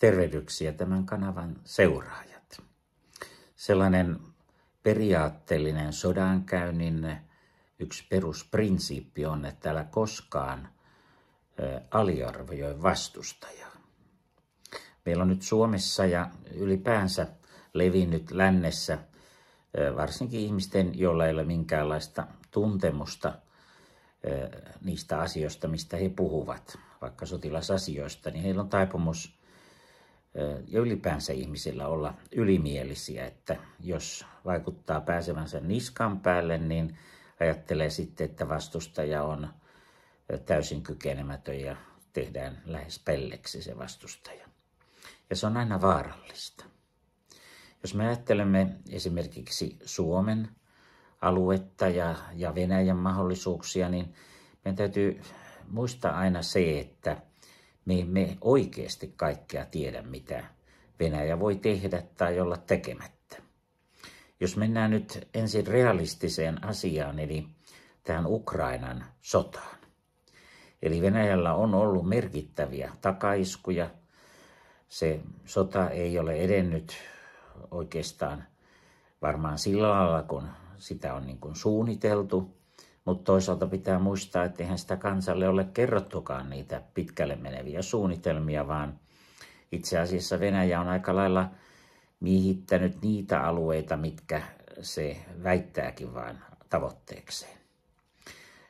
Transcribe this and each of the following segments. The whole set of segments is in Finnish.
tervehdyksiä tämän kanavan seuraajat. Sellainen periaatteellinen sodankäynnin yksi perusprinsiippi on, että älä koskaan aliarvioi vastustajaa. Meillä on nyt Suomessa ja ylipäänsä levinnyt lännessä varsinkin ihmisten, joilla ei ole minkäänlaista tuntemusta niistä asioista, mistä he puhuvat, vaikka sotilasasioista, niin heillä on taipumus ja ylipäänsä ihmisillä olla ylimielisiä, että jos vaikuttaa pääsevänsä niskan päälle, niin ajattelee sitten, että vastustaja on täysin kykenemätön ja tehdään lähes pelleksi se vastustaja. Ja se on aina vaarallista. Jos me ajattelemme esimerkiksi Suomen aluetta ja, ja Venäjän mahdollisuuksia, niin meidän täytyy muistaa aina se, että – me emme oikeasti kaikkea tiedä, mitä Venäjä voi tehdä tai olla tekemättä. Jos mennään nyt ensin realistiseen asiaan, eli tähän Ukrainan sotaan. Eli Venäjällä on ollut merkittäviä takaiskuja. Se sota ei ole edennyt oikeastaan varmaan sillä lailla, kun sitä on niin kuin suunniteltu. Mutta toisaalta pitää muistaa, että eihän sitä kansalle ole kerrottukaan niitä pitkälle meneviä suunnitelmia, vaan itse asiassa Venäjä on aika lailla miihittänyt niitä alueita, mitkä se väittääkin vain tavoitteekseen.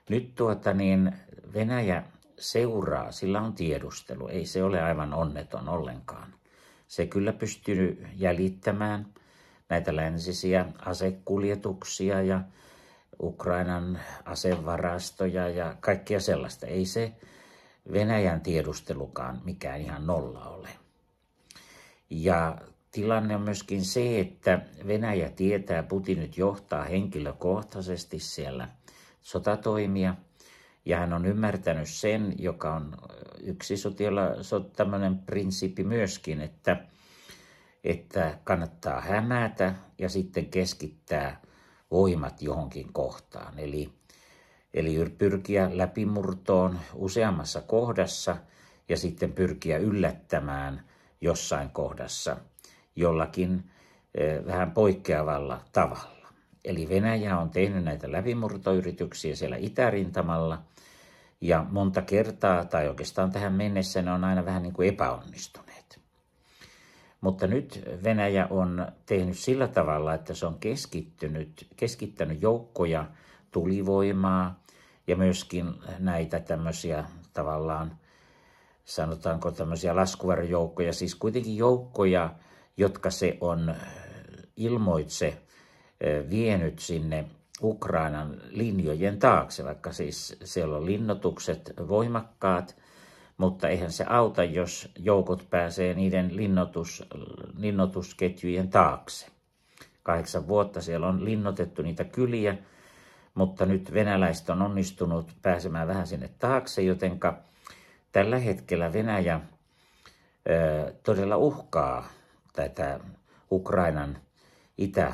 Nyt tuota niin Venäjä seuraa, sillä on tiedustelu, ei se ole aivan onneton ollenkaan. Se kyllä pystyy jäljittämään näitä länsisiä asekuljetuksia ja Ukrainan asevarastoja ja kaikkea sellaista. Ei se Venäjän tiedustelukaan mikään ihan nolla ole. Ja tilanne on myöskin se, että Venäjä tietää, Putin nyt johtaa henkilökohtaisesti siellä sotatoimia. Ja hän on ymmärtänyt sen, joka on yksi sotila, tämmöinen prinsiipi myöskin, että, että kannattaa hämätä ja sitten keskittää – voimat johonkin kohtaan. Eli, eli pyrkiä läpimurtoon useammassa kohdassa ja sitten pyrkiä yllättämään jossain kohdassa jollakin eh, vähän poikkeavalla tavalla. Eli Venäjä on tehnyt näitä läpimurtoyrityksiä siellä itärintamalla ja monta kertaa tai oikeastaan tähän mennessä ne on aina vähän niin kuin epäonnistuneet. Mutta nyt Venäjä on tehnyt sillä tavalla, että se on keskittynyt, keskittänyt joukkoja, tulivoimaa ja myöskin näitä tämmöisiä tavallaan, sanotaanko tämmöisiä laskuvarjoukkoja, siis kuitenkin joukkoja, jotka se on ilmoitse vienyt sinne Ukrainan linjojen taakse, vaikka siis siellä on linnotukset voimakkaat – mutta eihän se auta, jos joukot pääsee niiden linnoitus, linnoitusketjujen taakse. Kahdeksan vuotta siellä on linnoitettu niitä kyliä, mutta nyt venäläiset on onnistunut pääsemään vähän sinne taakse, jotenka tällä hetkellä Venäjä ö, todella uhkaa tätä Ukrainan itä,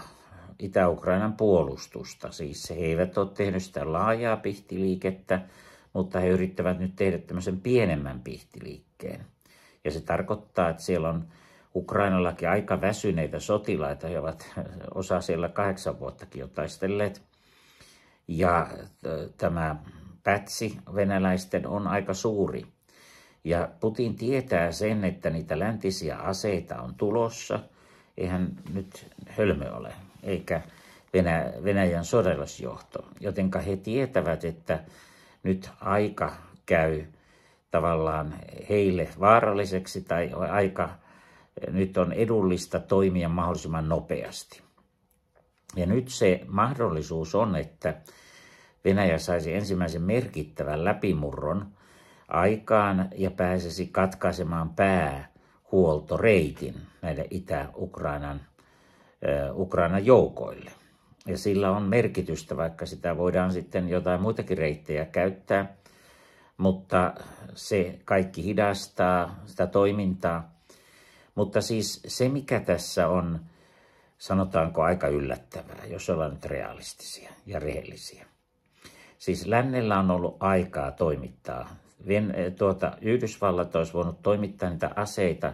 Itä-Ukrainan puolustusta. Siis he eivät ole tehneet sitä laajaa pihtiliikettä, mutta he yrittävät nyt tehdä tämmöisen pienemmän pihtiliikkeen. Ja se tarkoittaa, että siellä on Ukrainallakin aika väsyneitä sotilaita, he ovat osa siellä kahdeksan vuottakin jo taistelleet. Ja tämä pätsi venäläisten on aika suuri. Ja Putin tietää sen, että niitä läntisiä aseita on tulossa. Eihän nyt hölmö ole, eikä Venäjän sotilasjohto. Jotenka he tietävät, että nyt aika käy tavallaan heille vaaralliseksi tai aika nyt on edullista toimia mahdollisimman nopeasti. Ja nyt se mahdollisuus on, että Venäjä saisi ensimmäisen merkittävän läpimurron aikaan ja pääsisi katkaisemaan päähuoltoreitin näille Itä-Ukrainan Ukrainan joukoille ja sillä on merkitystä, vaikka sitä voidaan sitten jotain muitakin reittejä käyttää, mutta se kaikki hidastaa sitä toimintaa. Mutta siis se, mikä tässä on, sanotaanko aika yllättävää, jos ollaan nyt realistisia ja rehellisiä. Siis lännellä on ollut aikaa toimittaa. Vien, eh, tuota, Yhdysvallat olisi voinut toimittaa niitä aseita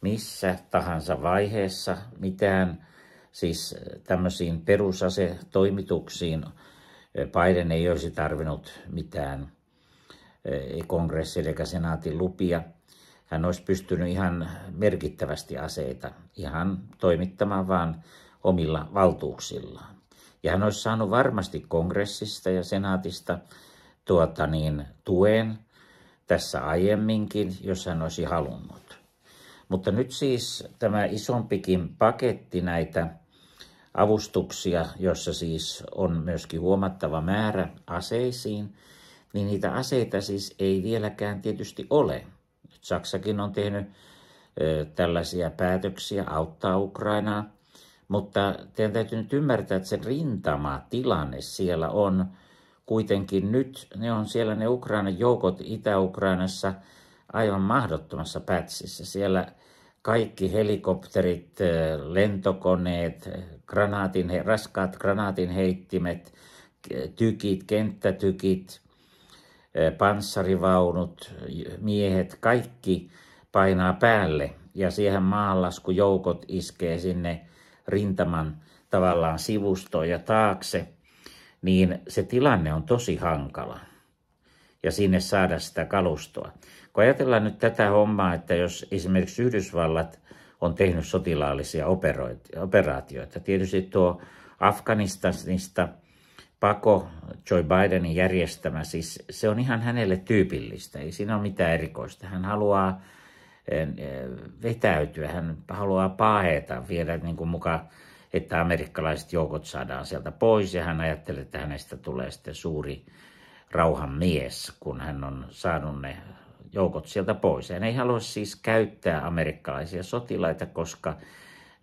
missä tahansa vaiheessa, mitään siis eh, tämmöisiin perusasetoimituksiin eh, Biden ei olisi tarvinnut mitään eh, kongressille eikä senaatin lupia. Hän olisi pystynyt ihan merkittävästi aseita ihan toimittamaan vaan omilla valtuuksillaan. Ja hän olisi saanut varmasti kongressista ja senaatista tuota niin, tuen tässä aiemminkin, jos hän olisi halunnut. Mutta nyt siis tämä isompikin paketti näitä avustuksia, jossa siis on myöskin huomattava määrä aseisiin, niin niitä aseita siis ei vieläkään tietysti ole. Saksakin on tehnyt ö, tällaisia päätöksiä auttaa Ukrainaa, mutta teidän täytyy nyt ymmärtää, että se tilanne siellä on kuitenkin nyt, ne on siellä ne Ukrainan joukot Itä-Ukrainassa aivan mahdottomassa pätsissä. Siellä kaikki helikopterit, lentokoneet, granaatin, raskaat granaatinheittimet, tykit, kenttätykit, panssarivaunut, miehet, kaikki painaa päälle ja siihen maanlaskujoukot iskee sinne rintaman tavallaan sivustoon ja taakse, niin se tilanne on tosi hankala ja sinne saada sitä kalustoa. Kun ajatellaan nyt tätä hommaa, että jos esimerkiksi Yhdysvallat on tehnyt sotilaallisia operaatioita, tietysti tuo Afganistanista pako Joe Bidenin järjestämä, siis se on ihan hänelle tyypillistä, ei siinä ole mitään erikoista. Hän haluaa eh, vetäytyä, hän haluaa paeta, viedä niin kuin mukaan, että amerikkalaiset joukot saadaan sieltä pois ja hän ajattelee, että hänestä tulee sitten suuri rauhan mies, kun hän on saanut ne joukot sieltä pois. Hän ei halua siis käyttää amerikkalaisia sotilaita, koska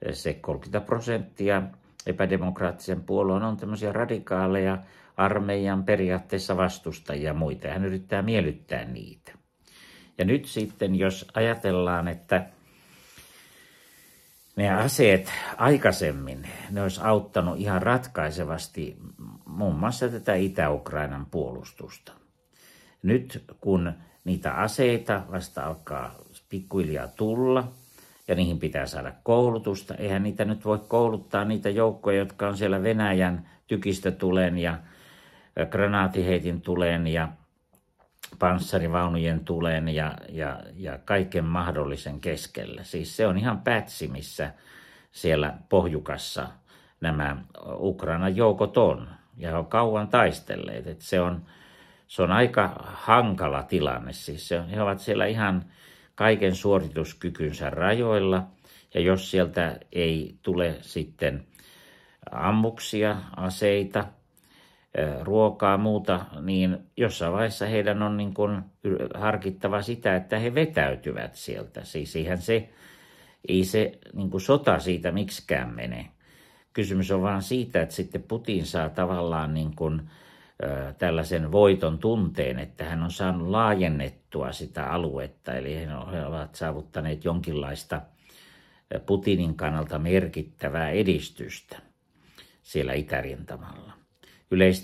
eh, se 30 prosenttia epädemokraattisen puolueen on tämmöisiä radikaaleja armeijan periaatteessa vastustajia muita. Hän yrittää miellyttää niitä. Ja nyt sitten, jos ajatellaan, että ne aseet aikaisemmin, ne olisi auttanut ihan ratkaisevasti muun muassa tätä Itä-Ukrainan puolustusta. Nyt kun niitä aseita vasta alkaa pikkuhiljaa tulla ja niihin pitää saada koulutusta. Eihän niitä nyt voi kouluttaa niitä joukkoja, jotka on siellä Venäjän tykistä tulen ja granaatiheitin tulen ja panssarivaunujen tulen ja, ja, ja kaiken mahdollisen keskellä. Siis se on ihan pätsi, missä siellä pohjukassa nämä ukraina joukot on ja on kauan taistelleet. Et se on, se on aika hankala tilanne. Siis se, he ovat siellä ihan kaiken suorituskykynsä rajoilla, ja jos sieltä ei tule sitten ammuksia, aseita, ruokaa muuta, niin jossain vaiheessa heidän on niin kuin harkittava sitä, että he vetäytyvät sieltä. Siis ihan se, ei se niin kuin sota siitä miksikään mene. Kysymys on vaan siitä, että sitten Putin saa tavallaan niin kuin, äh, tällaisen voiton tunteen, että hän on saanut laajennettua sitä aluetta, eli he ovat saavuttaneet jonkinlaista Putinin kannalta merkittävää edistystä siellä itärintamalla.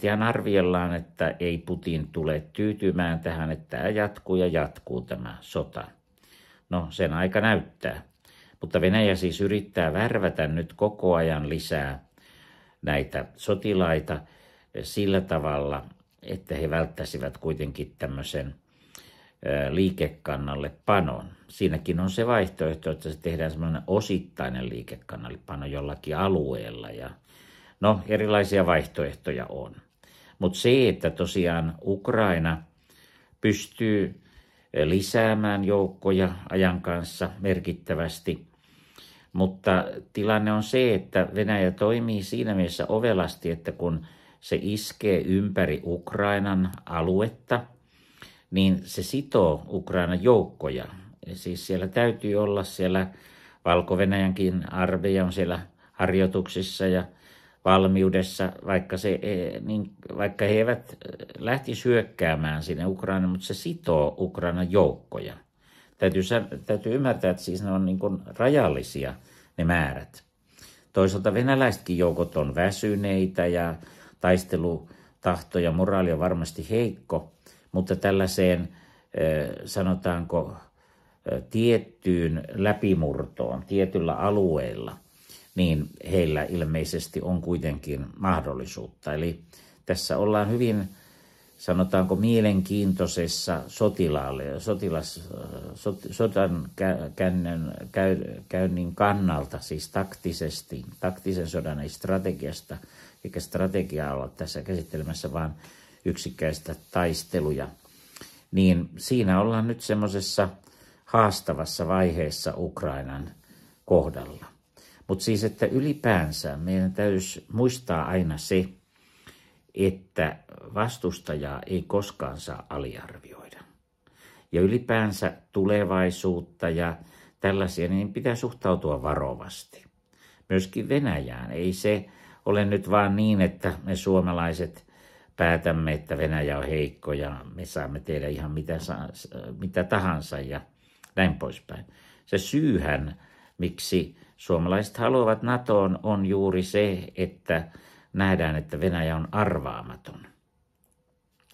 hän arviellaan, että ei Putin tule tyytymään tähän, että tämä jatkuu ja jatkuu tämä sota. No, sen aika näyttää. Mutta Venäjä siis yrittää värvätä nyt koko ajan lisää näitä sotilaita – sillä tavalla, että he välttäisivät kuitenkin tämmöisen liikekannalle panon. Siinäkin on se vaihtoehto, että se tehdään semmoinen osittainen liikekannalle pano jollakin alueella. Ja no, erilaisia vaihtoehtoja on. Mutta se, että tosiaan Ukraina pystyy lisäämään joukkoja ajan kanssa merkittävästi, mutta tilanne on se, että Venäjä toimii siinä mielessä ovelasti, että kun – se iskee ympäri Ukrainan aluetta, niin se sitoo Ukrainan joukkoja. Siis siellä täytyy olla siellä valko armeija on siellä harjoituksissa ja valmiudessa, vaikka, se, e, niin, vaikka he eivät e, lähtisi hyökkäämään sinne Ukrainaan, mutta se sitoo Ukrainan joukkoja. Täytyy, täytyy ymmärtää, että siis ne on niin kuin rajallisia ne määrät. Toisaalta venäläisetkin joukot on väsyneitä ja taistelutahto ja moraali on varmasti heikko, mutta tällaiseen sanotaanko tiettyyn läpimurtoon tietyllä alueella, niin heillä ilmeisesti on kuitenkin mahdollisuutta. Eli tässä ollaan hyvin, sanotaanko, mielenkiintoisessa sotilaalle, sotilas, sot, sodan käynnin, käynnin kannalta, siis taktisesti, taktisen sodan ei strategiasta – eikä strategiaa olla tässä käsittelemässä, vaan yksikäistä taisteluja. Niin siinä ollaan nyt semmoisessa haastavassa vaiheessa Ukrainan kohdalla. Mutta siis, että ylipäänsä meidän täytyy muistaa aina se, että vastustajaa ei koskaan saa aliarvioida. Ja ylipäänsä tulevaisuutta ja tällaisia, niin pitää suhtautua varovasti. Myöskin Venäjään ei se ole nyt vaan niin, että me suomalaiset päätämme, että Venäjä on heikko ja me saamme tehdä ihan mitä, saa, mitä tahansa ja näin poispäin. Se syyhän, miksi suomalaiset haluavat NATOon, on juuri se, että nähdään, että Venäjä on arvaamaton.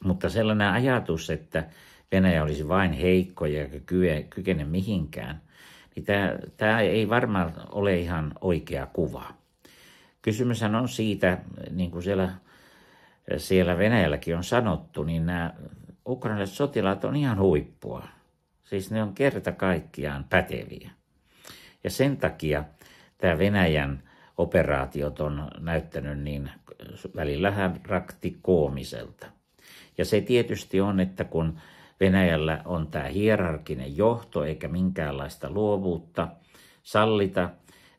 Mutta sellainen ajatus, että Venäjä olisi vain heikko ja kykene mihinkään, niin tämä, tämä ei varmaan ole ihan oikea kuva. Kysymyshän on siitä, niin kuin siellä, siellä Venäjälläkin on sanottu, niin nämä ukrainalaiset sotilaat on ihan huippua. Siis ne on kerta kaikkiaan päteviä. Ja sen takia tämä Venäjän operaatiot on näyttänyt niin välillähän raktikoomiselta. Ja se tietysti on, että kun Venäjällä on tämä hierarkinen johto eikä minkäänlaista luovuutta sallita,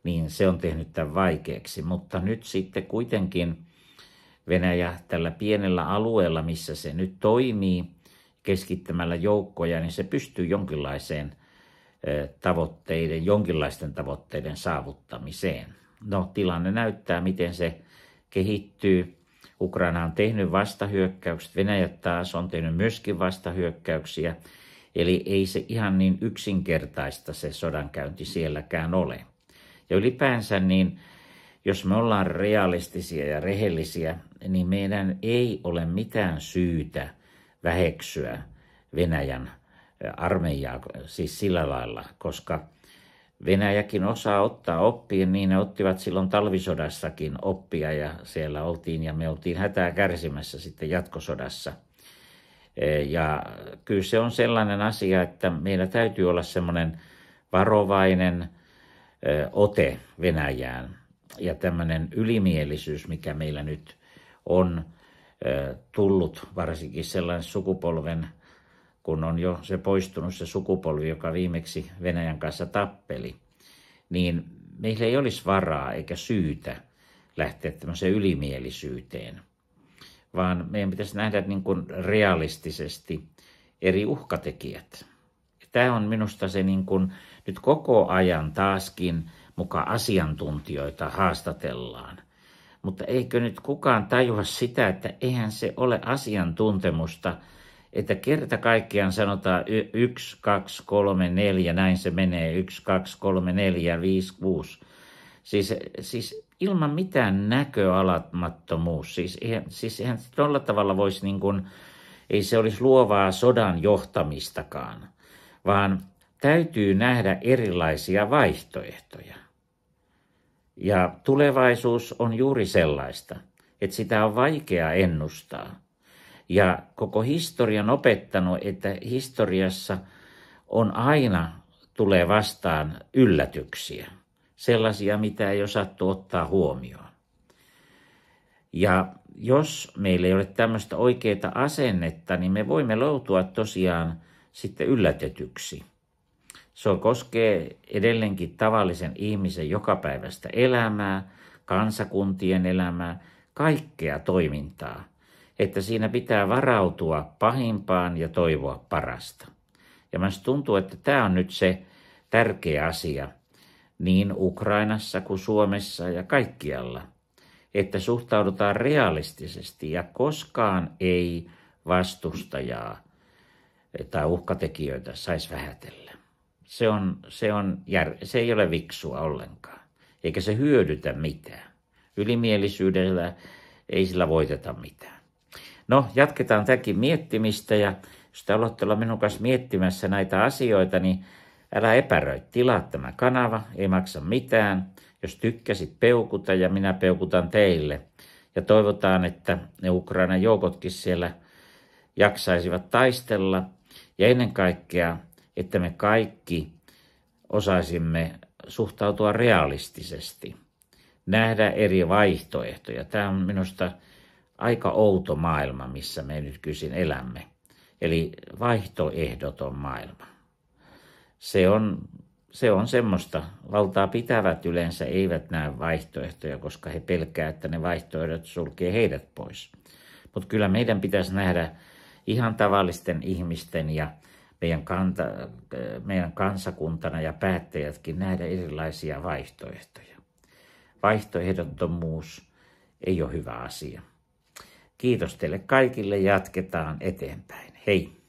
niin se on tehnyt tämän vaikeaksi. Mutta nyt sitten kuitenkin Venäjä tällä pienellä alueella, missä se nyt toimii, keskittämällä joukkoja, niin se pystyy jonkinlaiseen tavoitteiden, jonkinlaisten tavoitteiden saavuttamiseen. No, tilanne näyttää, miten se kehittyy. Ukraina on tehnyt vastahyökkäykset, Venäjä taas on tehnyt myöskin vastahyökkäyksiä, eli ei se ihan niin yksinkertaista se sodankäynti sielläkään ole. Ja ylipäänsä niin, jos me ollaan realistisia ja rehellisiä, niin meidän ei ole mitään syytä väheksyä Venäjän armeijaa siis sillä lailla, koska Venäjäkin osaa ottaa oppia, niin ne ottivat silloin talvisodassakin oppia ja siellä oltiin ja me oltiin hätää kärsimässä sitten jatkosodassa. Ja kyllä se on sellainen asia, että meillä täytyy olla semmoinen varovainen – ote Venäjään ja tämmöinen ylimielisyys, mikä meillä nyt on tullut, varsinkin sellainen sukupolven, kun on jo se poistunut se sukupolvi, joka viimeksi Venäjän kanssa tappeli, niin meillä ei olisi varaa eikä syytä lähteä tämmöiseen ylimielisyyteen, vaan meidän pitäisi nähdä niin kuin realistisesti eri uhkatekijät tämä on minusta se niin kuin, nyt koko ajan taaskin muka asiantuntijoita haastatellaan. Mutta eikö nyt kukaan tajua sitä, että eihän se ole asiantuntemusta, että kerta kaikkiaan sanotaan 1, 2, 3, 4, näin se menee, 1, 2, 3, 4, 5, 6. Siis, siis ilman mitään näköalattomuus, Siis eihän, siis eihän tuolla tavalla voisi niin kuin, ei se olisi luovaa sodan johtamistakaan vaan täytyy nähdä erilaisia vaihtoehtoja. Ja tulevaisuus on juuri sellaista, että sitä on vaikea ennustaa. Ja koko historian opettanut, että historiassa on aina tulee vastaan yllätyksiä, sellaisia, mitä ei osattu ottaa huomioon. Ja jos meillä ei ole tämmöistä oikeaa asennetta, niin me voimme loutua tosiaan – sitten yllätetyksi. Se koskee edelleenkin tavallisen ihmisen jokapäiväistä elämää, kansakuntien elämää, kaikkea toimintaa, että siinä pitää varautua pahimpaan ja toivoa parasta. Ja minusta tuntuu, että tämä on nyt se tärkeä asia niin Ukrainassa kuin Suomessa ja kaikkialla, että suhtaudutaan realistisesti ja koskaan ei vastustajaa tai uhkatekijöitä saisi vähätellä. Se, on, se, on jär, se ei ole viksua ollenkaan, eikä se hyödytä mitään. Ylimielisyydellä ei sillä voiteta mitään. No, jatketaan tämäkin miettimistä ja jos te aloitte olla minun kanssa miettimässä näitä asioita, niin älä epäröi, tilaa tämä kanava, ei maksa mitään. Jos tykkäsit, peukuta ja minä peukutan teille. Ja toivotaan, että ne Ukrainan joukotkin siellä jaksaisivat taistella – ja ennen kaikkea, että me kaikki osaisimme suhtautua realistisesti, nähdä eri vaihtoehtoja. Tämä on minusta aika outo maailma, missä me nyt kysin elämme. Eli vaihtoehdoton maailma. Se on, se on semmoista. Valtaa pitävät yleensä eivät näe vaihtoehtoja, koska he pelkää, että ne vaihtoehdot sulkee heidät pois. Mutta kyllä meidän pitäisi nähdä ihan tavallisten ihmisten ja meidän, kanta, meidän kansakuntana ja päättäjätkin nähdä erilaisia vaihtoehtoja. Vaihtoehdottomuus ei ole hyvä asia. Kiitos teille kaikille, jatketaan eteenpäin. Hei!